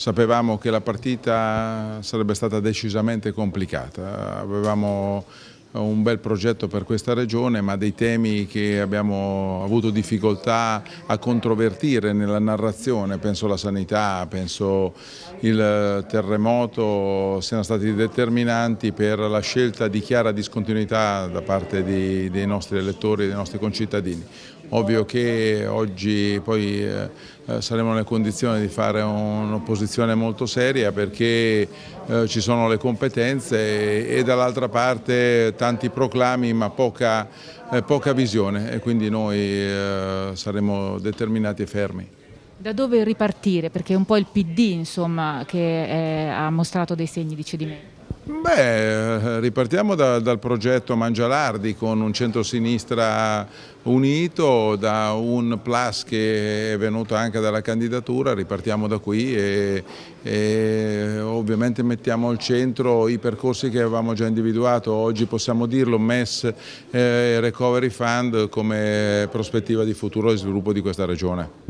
sapevamo che la partita sarebbe stata decisamente complicata, avevamo un bel progetto per questa regione ma dei temi che abbiamo avuto difficoltà a controvertire nella narrazione, penso la sanità, penso il terremoto, siano stati determinanti per la scelta di chiara discontinuità da parte di, dei nostri elettori, dei nostri concittadini. Ovvio che oggi poi eh, eh, saremo nelle condizioni di fare un'opposizione molto seria perché eh, ci sono le competenze e, dall'altra parte tanti proclami ma poca, poca visione e quindi noi saremo determinati e fermi. Da dove ripartire? Perché è un po' il PD insomma, che è, ha mostrato dei segni di cedimento. Beh, ripartiamo da, dal progetto Mangialardi con un centro-sinistra unito, da un plus che è venuto anche dalla candidatura, ripartiamo da qui e, e ovviamente mettiamo al centro i percorsi che avevamo già individuato, oggi possiamo dirlo MES e eh, Recovery Fund come prospettiva di futuro e sviluppo di questa regione.